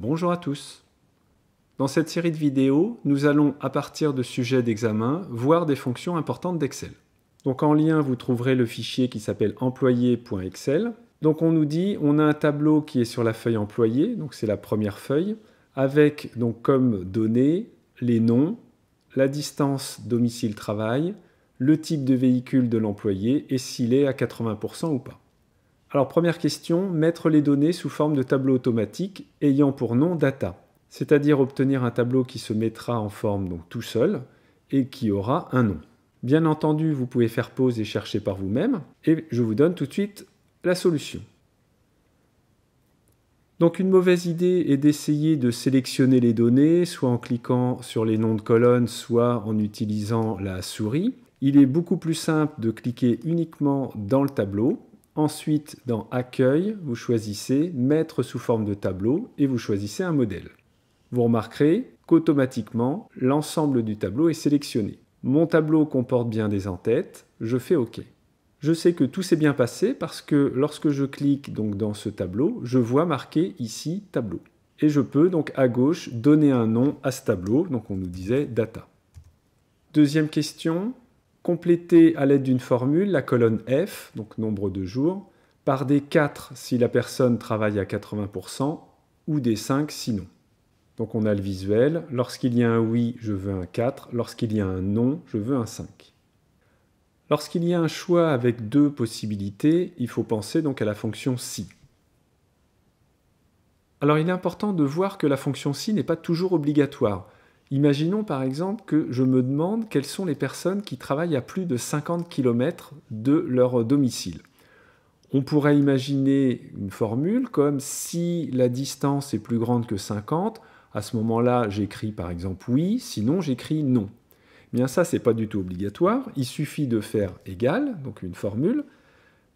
Bonjour à tous. Dans cette série de vidéos, nous allons, à partir de sujets d'examen, voir des fonctions importantes d'Excel. Donc en lien, vous trouverez le fichier qui s'appelle employé.excel. Donc on nous dit, on a un tableau qui est sur la feuille employé, donc c'est la première feuille, avec donc comme données les noms, la distance domicile-travail, le type de véhicule de l'employé et s'il est à 80% ou pas. Alors première question, mettre les données sous forme de tableau automatique ayant pour nom data, c'est-à-dire obtenir un tableau qui se mettra en forme donc tout seul et qui aura un nom. Bien entendu, vous pouvez faire pause et chercher par vous-même et je vous donne tout de suite la solution. Donc une mauvaise idée est d'essayer de sélectionner les données, soit en cliquant sur les noms de colonnes, soit en utilisant la souris. Il est beaucoup plus simple de cliquer uniquement dans le tableau Ensuite, dans Accueil, vous choisissez Mettre sous forme de tableau et vous choisissez un modèle. Vous remarquerez qu'automatiquement, l'ensemble du tableau est sélectionné. Mon tableau comporte bien des entêtes, je fais OK. Je sais que tout s'est bien passé parce que lorsque je clique donc dans ce tableau, je vois marqué ici tableau. Et je peux donc à gauche donner un nom à ce tableau, donc on nous disait data. Deuxième question, compléter à l'aide d'une formule la colonne F, donc nombre de jours, par des 4 si la personne travaille à 80% ou des 5 sinon. Donc on a le visuel, lorsqu'il y a un oui, je veux un 4, lorsqu'il y a un non, je veux un 5. Lorsqu'il y a un choix avec deux possibilités, il faut penser donc à la fonction si. Alors il est important de voir que la fonction si n'est pas toujours obligatoire. Imaginons par exemple que je me demande quelles sont les personnes qui travaillent à plus de 50 km de leur domicile. On pourrait imaginer une formule comme si la distance est plus grande que 50, à ce moment-là j'écris par exemple oui, sinon j'écris non. Eh bien ça n'est pas du tout obligatoire, il suffit de faire égal, donc une formule.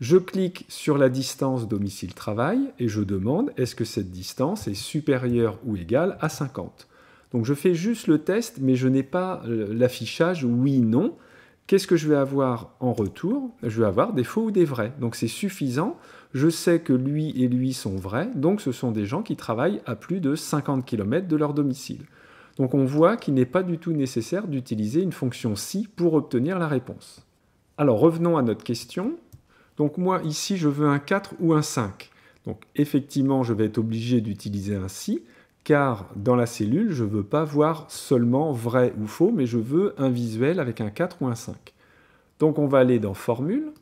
Je clique sur la distance domicile-travail et je demande est-ce que cette distance est supérieure ou égale à 50. Donc je fais juste le test, mais je n'ai pas euh, l'affichage oui-non. Qu'est-ce que je vais avoir en retour Je vais avoir des faux ou des vrais. Donc c'est suffisant. Je sais que lui et lui sont vrais, donc ce sont des gens qui travaillent à plus de 50 km de leur domicile. Donc on voit qu'il n'est pas du tout nécessaire d'utiliser une fonction si pour obtenir la réponse. Alors revenons à notre question. Donc moi ici je veux un 4 ou un 5. Donc effectivement je vais être obligé d'utiliser un si, car dans la cellule, je ne veux pas voir seulement vrai ou faux, mais je veux un visuel avec un 4 ou un 5. Donc on va aller dans formule,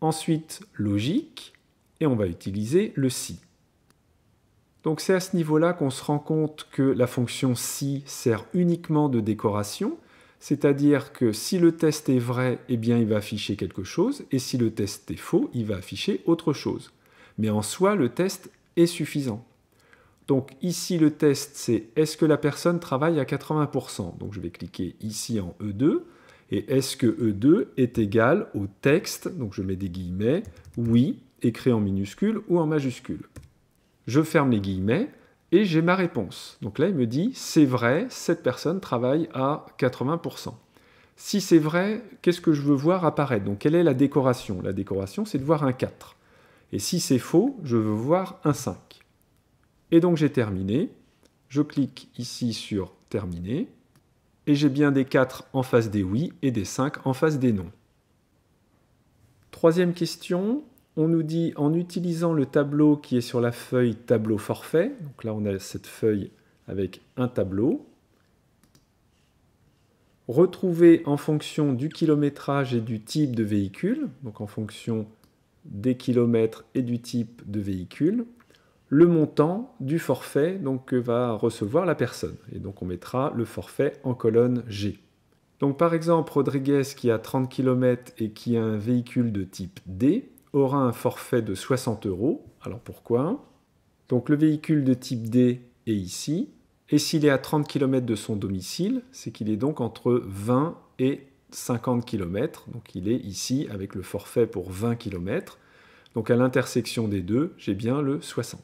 ensuite logique, et on va utiliser le si. Donc c'est à ce niveau-là qu'on se rend compte que la fonction si sert uniquement de décoration, c'est-à-dire que si le test est vrai, eh bien il va afficher quelque chose, et si le test est faux, il va afficher autre chose. Mais en soi, le test est suffisant. Donc ici, le test, c'est est-ce que la personne travaille à 80% Donc je vais cliquer ici en E2. Et est-ce que E2 est égal au texte Donc je mets des guillemets, oui, écrit en minuscule ou en majuscule. Je ferme les guillemets et j'ai ma réponse. Donc là, il me dit, c'est vrai, cette personne travaille à 80%. Si c'est vrai, qu'est-ce que je veux voir apparaître Donc quelle est la décoration La décoration, c'est de voir un 4. Et si c'est faux, je veux voir un 5. Et donc j'ai terminé. Je clique ici sur terminer. Et j'ai bien des 4 en face des oui et des 5 en face des non. Troisième question, on nous dit en utilisant le tableau qui est sur la feuille tableau forfait, donc là on a cette feuille avec un tableau, retrouver en fonction du kilométrage et du type de véhicule, donc en fonction des kilomètres et du type de véhicule, le montant du forfait donc, que va recevoir la personne. Et donc on mettra le forfait en colonne G. Donc par exemple, Rodriguez qui a 30 km et qui a un véhicule de type D aura un forfait de 60 euros. Alors pourquoi Donc le véhicule de type D est ici. Et s'il est à 30 km de son domicile, c'est qu'il est donc entre 20 et 50 km. Donc il est ici avec le forfait pour 20 km. Donc à l'intersection des deux, j'ai bien le 60.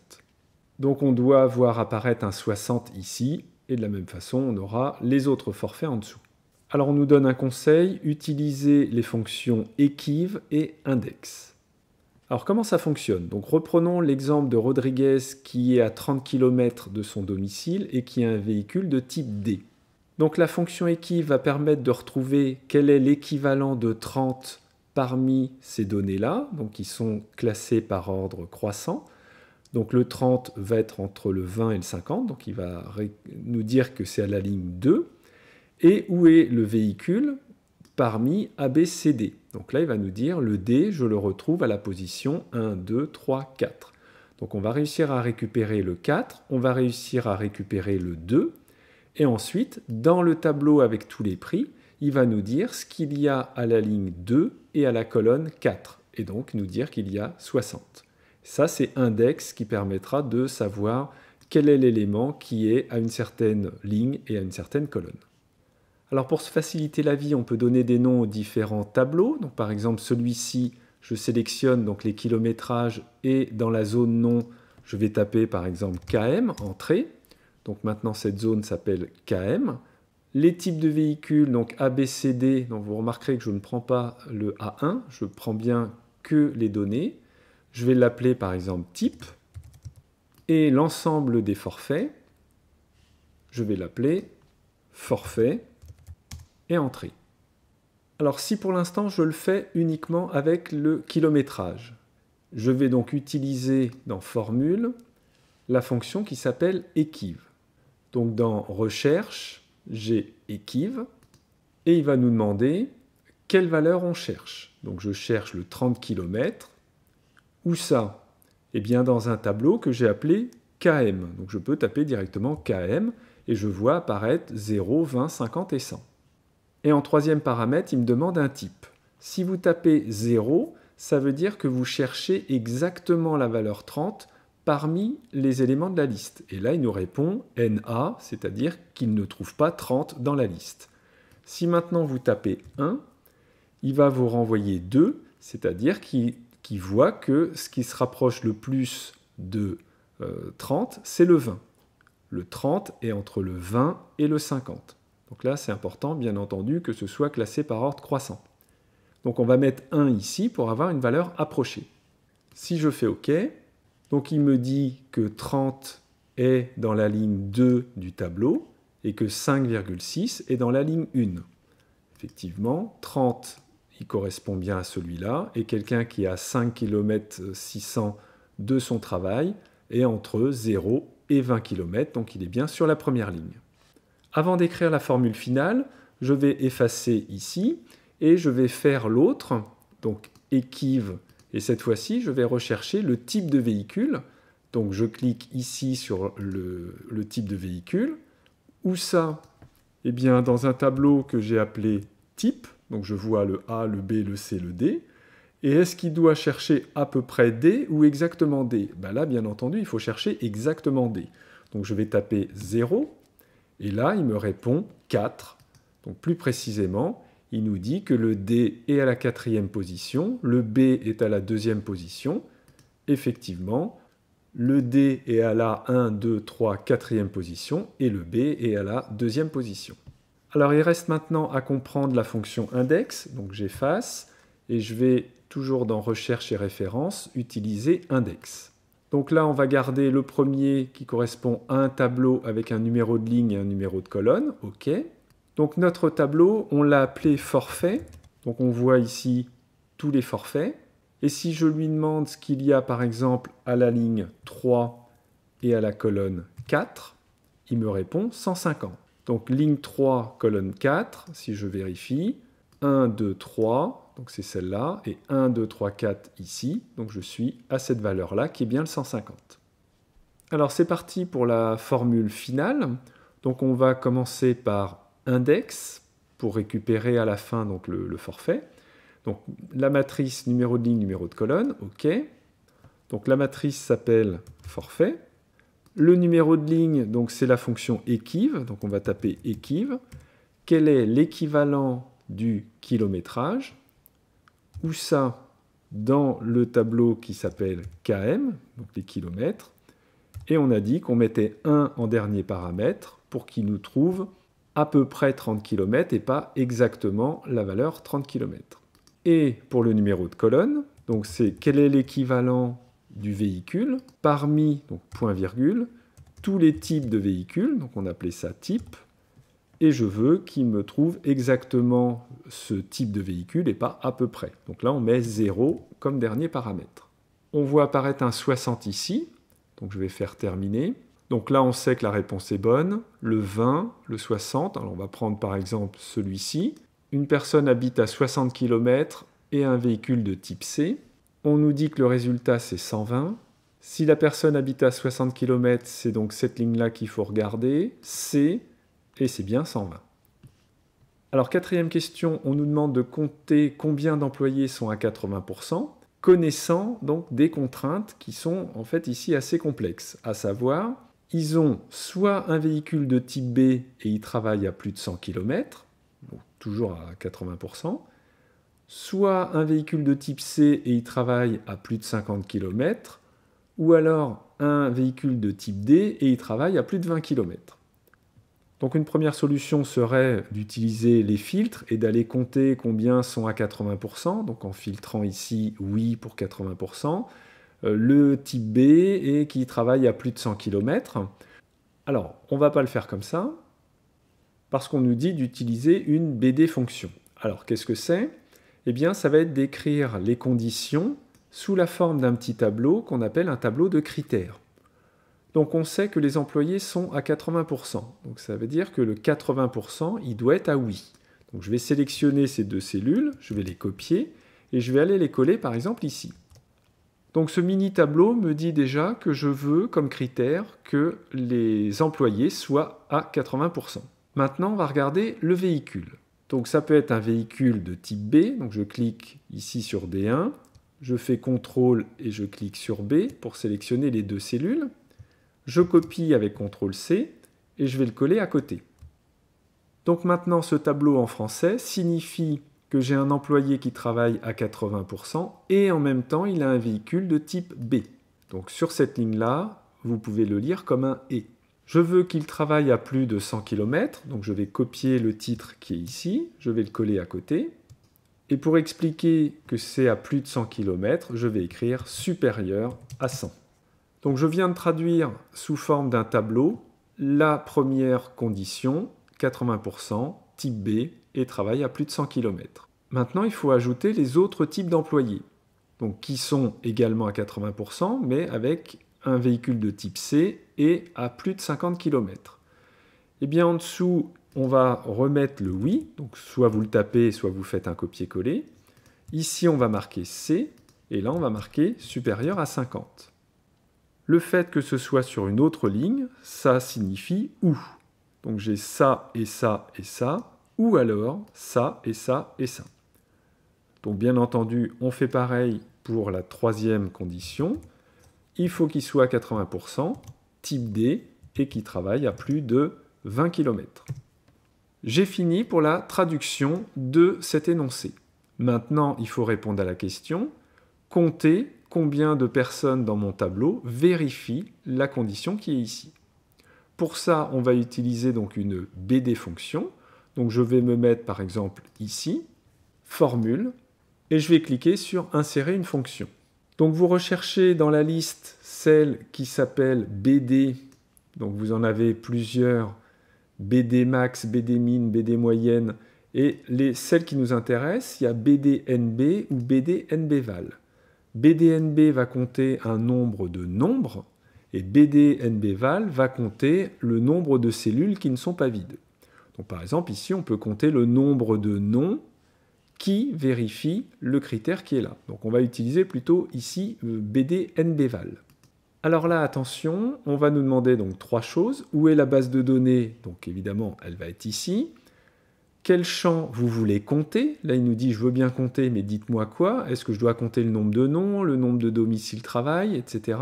Donc on doit voir apparaître un 60 ici, et de la même façon, on aura les autres forfaits en dessous. Alors on nous donne un conseil, utilisez les fonctions équive et index. Alors comment ça fonctionne Donc reprenons l'exemple de Rodriguez qui est à 30 km de son domicile et qui a un véhicule de type D. Donc la fonction équive va permettre de retrouver quel est l'équivalent de 30 parmi ces données-là, donc qui sont classées par ordre croissant. Donc le 30 va être entre le 20 et le 50, donc il va nous dire que c'est à la ligne 2. Et où est le véhicule parmi ABCD Donc là, il va nous dire le D, je le retrouve à la position 1, 2, 3, 4. Donc on va réussir à récupérer le 4, on va réussir à récupérer le 2. Et ensuite, dans le tableau avec tous les prix, il va nous dire ce qu'il y a à la ligne 2 et à la colonne 4. Et donc nous dire qu'il y a 60. Ça, c'est index qui permettra de savoir quel est l'élément qui est à une certaine ligne et à une certaine colonne. Alors pour se faciliter la vie, on peut donner des noms aux différents tableaux. par exemple celui-ci, je sélectionne donc les kilométrages et dans la zone nom, je vais taper par exemple KM, entrée. Donc maintenant cette zone s'appelle KM. Les types de véhicules, donc ABCD, donc vous remarquerez que je ne prends pas le A1, je prends bien que les données je vais l'appeler par exemple type, et l'ensemble des forfaits, je vais l'appeler forfait et entrée. Alors si pour l'instant je le fais uniquement avec le kilométrage, je vais donc utiliser dans formule la fonction qui s'appelle équive. Donc dans recherche, j'ai équive et il va nous demander quelle valeur on cherche. Donc je cherche le 30 km où ça Eh bien dans un tableau que j'ai appelé KM. Donc je peux taper directement KM et je vois apparaître 0, 20, 50 et 100. Et en troisième paramètre, il me demande un type. Si vous tapez 0, ça veut dire que vous cherchez exactement la valeur 30 parmi les éléments de la liste. Et là, il nous répond NA, c'est-à-dire qu'il ne trouve pas 30 dans la liste. Si maintenant vous tapez 1, il va vous renvoyer 2, c'est-à-dire qu'il qui voit que ce qui se rapproche le plus de 30, euh, c'est le 20. Le 30 est entre le 20 et le 50. Donc là, c'est important, bien entendu, que ce soit classé par ordre croissant. Donc on va mettre 1 ici pour avoir une valeur approchée. Si je fais OK, donc il me dit que 30 est dans la ligne 2 du tableau et que 5,6 est dans la ligne 1. Effectivement, 30 il correspond bien à celui-là, et quelqu'un qui a à 5 km 600 de son travail est entre 0 et 20 km, donc il est bien sur la première ligne. Avant d'écrire la formule finale, je vais effacer ici et je vais faire l'autre, donc équive, et cette fois-ci je vais rechercher le type de véhicule. Donc je clique ici sur le, le type de véhicule. Où ça Eh bien dans un tableau que j'ai appelé type, donc je vois le A, le B, le C, le D. Et est-ce qu'il doit chercher à peu près D ou exactement D ben Là, bien entendu, il faut chercher exactement D. Donc je vais taper 0, et là, il me répond 4. Donc plus précisément, il nous dit que le D est à la quatrième position, le B est à la deuxième position. Effectivement, le D est à la 1, 2, 3, quatrième position, et le B est à la deuxième position. Alors il reste maintenant à comprendre la fonction index, donc j'efface, et je vais toujours dans recherche et référence utiliser index. Donc là, on va garder le premier qui correspond à un tableau avec un numéro de ligne et un numéro de colonne, OK. Donc notre tableau, on l'a appelé forfait, donc on voit ici tous les forfaits. Et si je lui demande ce qu'il y a par exemple à la ligne 3 et à la colonne 4, il me répond 150. Donc ligne 3, colonne 4, si je vérifie, 1, 2, 3, donc c'est celle-là, et 1, 2, 3, 4 ici, donc je suis à cette valeur-là qui est bien le 150. Alors c'est parti pour la formule finale. Donc on va commencer par index pour récupérer à la fin le forfait. Donc la matrice numéro de ligne, numéro de colonne, OK. Donc la matrice s'appelle forfait. Le numéro de ligne, donc c'est la fonction équive, donc on va taper équive. Quel est l'équivalent du kilométrage Où ça dans le tableau qui s'appelle KM, donc les kilomètres, et on a dit qu'on mettait 1 en dernier paramètre pour qu'il nous trouve à peu près 30 km et pas exactement la valeur 30 km. Et pour le numéro de colonne, donc c'est quel est l'équivalent du véhicule parmi, donc point virgule, tous les types de véhicules, donc on appelait ça type, et je veux qu'il me trouve exactement ce type de véhicule et pas à peu près. Donc là, on met 0 comme dernier paramètre. On voit apparaître un 60 ici, donc je vais faire terminer. Donc là, on sait que la réponse est bonne, le 20, le 60, alors on va prendre par exemple celui-ci. Une personne habite à 60 km et un véhicule de type C on nous dit que le résultat c'est 120. Si la personne habite à 60 km, c'est donc cette ligne-là qu'il faut regarder, c'est, et c'est bien 120. Alors quatrième question, on nous demande de compter combien d'employés sont à 80%, connaissant donc des contraintes qui sont en fait ici assez complexes, à savoir, ils ont soit un véhicule de type B et ils travaillent à plus de 100 km, toujours à 80%, soit un véhicule de type C et il travaille à plus de 50 km, ou alors un véhicule de type D et il travaille à plus de 20 km. Donc une première solution serait d'utiliser les filtres et d'aller compter combien sont à 80%, donc en filtrant ici oui pour 80%, euh, le type B et qui travaille à plus de 100 km. Alors on ne va pas le faire comme ça, parce qu'on nous dit d'utiliser une BD fonction. Alors qu'est-ce que c'est eh bien, ça va être d'écrire les conditions sous la forme d'un petit tableau qu'on appelle un tableau de critères. Donc on sait que les employés sont à 80%. Donc ça veut dire que le 80%, il doit être à oui. Donc je vais sélectionner ces deux cellules, je vais les copier et je vais aller les coller par exemple ici. Donc ce mini tableau me dit déjà que je veux comme critère que les employés soient à 80%. Maintenant on va regarder le véhicule. Donc ça peut être un véhicule de type B. Donc je clique ici sur D1, je fais CTRL et je clique sur B pour sélectionner les deux cellules. Je copie avec CTRL C et je vais le coller à côté. Donc maintenant ce tableau en français signifie que j'ai un employé qui travaille à 80% et en même temps il a un véhicule de type B. Donc sur cette ligne-là, vous pouvez le lire comme un « et ». Je veux qu'il travaille à plus de 100 km, donc je vais copier le titre qui est ici, je vais le coller à côté. Et pour expliquer que c'est à plus de 100 km, je vais écrire supérieur à 100. Donc je viens de traduire sous forme d'un tableau la première condition, 80%, type B, et travaille à plus de 100 km. Maintenant, il faut ajouter les autres types d'employés, donc qui sont également à 80%, mais avec un véhicule de type C et à plus de 50 km. Et bien en dessous, on va remettre le oui, donc soit vous le tapez, soit vous faites un copier-coller. Ici, on va marquer C, et là, on va marquer supérieur à 50. Le fait que ce soit sur une autre ligne, ça signifie ou. Donc j'ai ça et ça et ça, ou alors ça et ça et ça. Donc bien entendu, on fait pareil pour la troisième condition. Il faut qu'il soit à 80%, type D et qui travaille à plus de 20 km. J'ai fini pour la traduction de cet énoncé. Maintenant, il faut répondre à la question compter combien de personnes dans mon tableau vérifient la condition qui est ici. Pour ça, on va utiliser donc une BD fonction. Donc je vais me mettre par exemple ici, formule, et je vais cliquer sur insérer une fonction. Donc vous recherchez dans la liste celle qui s'appelle BD. Donc vous en avez plusieurs, BD max, BD min, BD moyenne. Et les, celles qui nous intéressent, il y a BDNB ou BDNBVAL. BDNB va compter un nombre de nombres et BDNBVAL va compter le nombre de cellules qui ne sont pas vides. Donc par exemple, ici, on peut compter le nombre de noms qui vérifie le critère qui est là. Donc on va utiliser plutôt ici euh, BDNBVAL. Alors là, attention, on va nous demander donc trois choses. Où est la base de données Donc évidemment, elle va être ici. Quel champ vous voulez compter Là, il nous dit, je veux bien compter, mais dites-moi quoi Est-ce que je dois compter le nombre de noms, le nombre de domiciles travail, etc.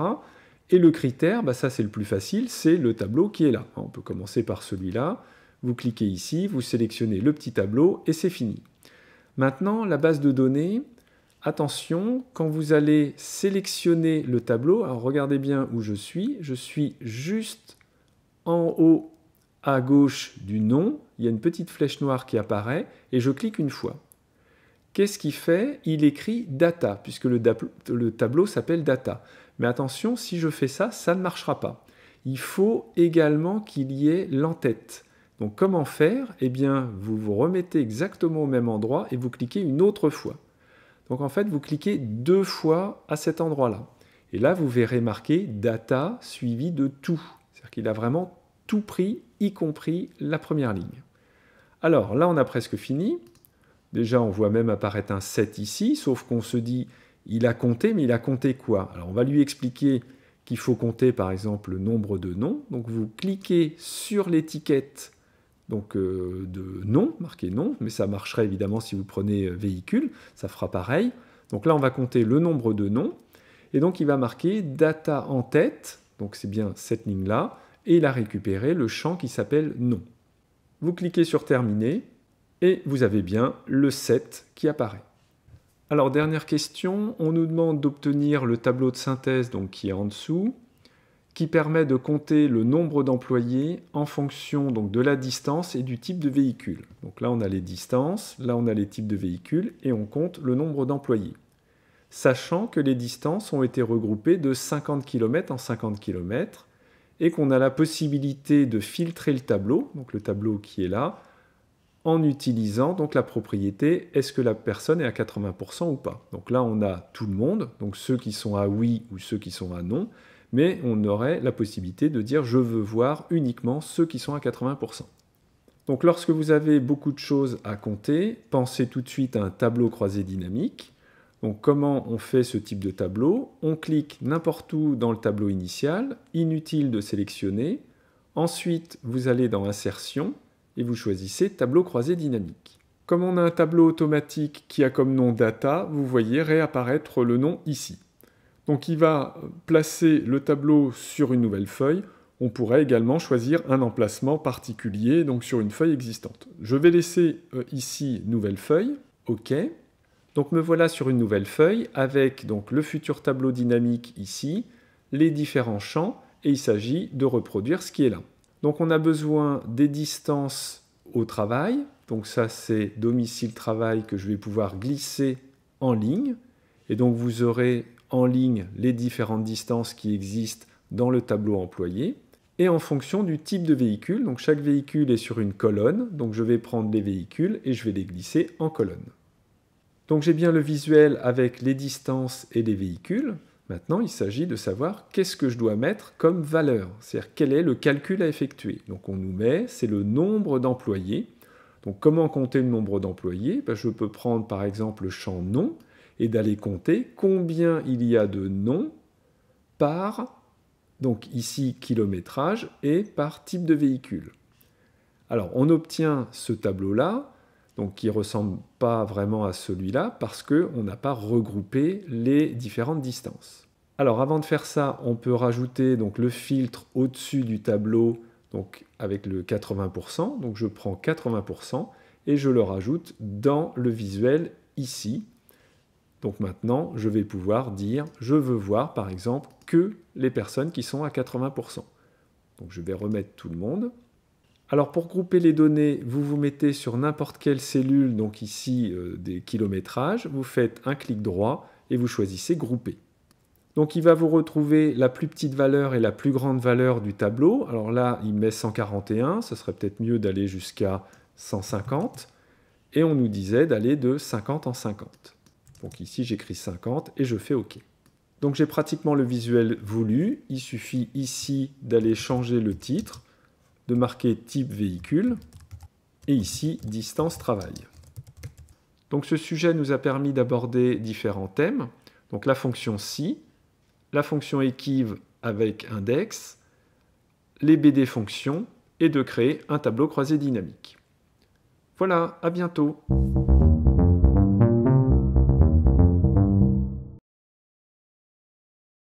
Et le critère, bah ça c'est le plus facile, c'est le tableau qui est là. On peut commencer par celui-là. Vous cliquez ici, vous sélectionnez le petit tableau et c'est fini. Maintenant, la base de données, attention, quand vous allez sélectionner le tableau, alors regardez bien où je suis, je suis juste en haut à gauche du nom, il y a une petite flèche noire qui apparaît, et je clique une fois. Qu'est-ce qu'il fait Il écrit data, puisque le, le tableau s'appelle data. Mais attention, si je fais ça, ça ne marchera pas. Il faut également qu'il y ait l'entête. Donc comment faire Eh bien, vous vous remettez exactement au même endroit et vous cliquez une autre fois. Donc en fait, vous cliquez deux fois à cet endroit-là. Et là, vous verrez marqué data suivi de tout. C'est-à-dire qu'il a vraiment tout pris, y compris la première ligne. Alors là, on a presque fini. Déjà, on voit même apparaître un 7 ici, sauf qu'on se dit, il a compté, mais il a compté quoi Alors on va lui expliquer qu'il faut compter par exemple le nombre de noms. Donc vous cliquez sur l'étiquette donc euh, de non, marqué non, mais ça marcherait évidemment si vous prenez euh, véhicule, ça fera pareil. Donc là, on va compter le nombre de noms, et donc il va marquer data en tête, donc c'est bien cette ligne-là, et il a récupéré le champ qui s'appelle nom. Vous cliquez sur terminer, et vous avez bien le 7 qui apparaît. Alors dernière question, on nous demande d'obtenir le tableau de synthèse donc, qui est en dessous qui permet de compter le nombre d'employés en fonction donc, de la distance et du type de véhicule. Donc là, on a les distances, là, on a les types de véhicules et on compte le nombre d'employés. Sachant que les distances ont été regroupées de 50 km en 50 km et qu'on a la possibilité de filtrer le tableau, donc le tableau qui est là, en utilisant donc la propriété est-ce que la personne est à 80% ou pas. Donc là, on a tout le monde, donc ceux qui sont à oui ou ceux qui sont à non, mais on aurait la possibilité de dire je veux voir uniquement ceux qui sont à 80%. Donc lorsque vous avez beaucoup de choses à compter, pensez tout de suite à un tableau croisé dynamique. Donc comment on fait ce type de tableau On clique n'importe où dans le tableau initial, inutile de sélectionner. Ensuite, vous allez dans Insertion et vous choisissez Tableau croisé dynamique. Comme on a un tableau automatique qui a comme nom Data, vous voyez réapparaître le nom ici. Donc il va placer le tableau sur une nouvelle feuille. On pourrait également choisir un emplacement particulier, donc sur une feuille existante. Je vais laisser euh, ici nouvelle feuille. OK. Donc me voilà sur une nouvelle feuille avec donc le futur tableau dynamique ici, les différents champs, et il s'agit de reproduire ce qui est là. Donc on a besoin des distances au travail. Donc ça c'est domicile-travail que je vais pouvoir glisser en ligne. Et donc vous aurez en ligne les différentes distances qui existent dans le tableau employé et en fonction du type de véhicule. Donc chaque véhicule est sur une colonne, donc je vais prendre les véhicules et je vais les glisser en colonne. Donc j'ai bien le visuel avec les distances et les véhicules. Maintenant, il s'agit de savoir qu'est-ce que je dois mettre comme valeur, c'est-à-dire quel est le calcul à effectuer. Donc on nous met, c'est le nombre d'employés. Donc comment compter le nombre d'employés ben, Je peux prendre par exemple le champ nom et d'aller compter combien il y a de noms par, donc ici kilométrage, et par type de véhicule. Alors on obtient ce tableau-là, donc qui ressemble pas vraiment à celui-là, parce qu'on n'a pas regroupé les différentes distances. Alors avant de faire ça, on peut rajouter donc, le filtre au-dessus du tableau donc, avec le 80%. Donc je prends 80% et je le rajoute dans le visuel ici, donc maintenant, je vais pouvoir dire, je veux voir par exemple que les personnes qui sont à 80%. Donc je vais remettre tout le monde. Alors pour grouper les données, vous vous mettez sur n'importe quelle cellule, donc ici euh, des kilométrages, vous faites un clic droit et vous choisissez grouper. Donc il va vous retrouver la plus petite valeur et la plus grande valeur du tableau. Alors là, il met 141, ce serait peut-être mieux d'aller jusqu'à 150. Et on nous disait d'aller de 50 en 50. Donc ici, j'écris 50 et je fais OK. Donc j'ai pratiquement le visuel voulu. Il suffit ici d'aller changer le titre, de marquer type véhicule et ici distance travail. Donc ce sujet nous a permis d'aborder différents thèmes. Donc la fonction si, la fonction équive avec index, les BD fonctions et de créer un tableau croisé dynamique. Voilà, à bientôt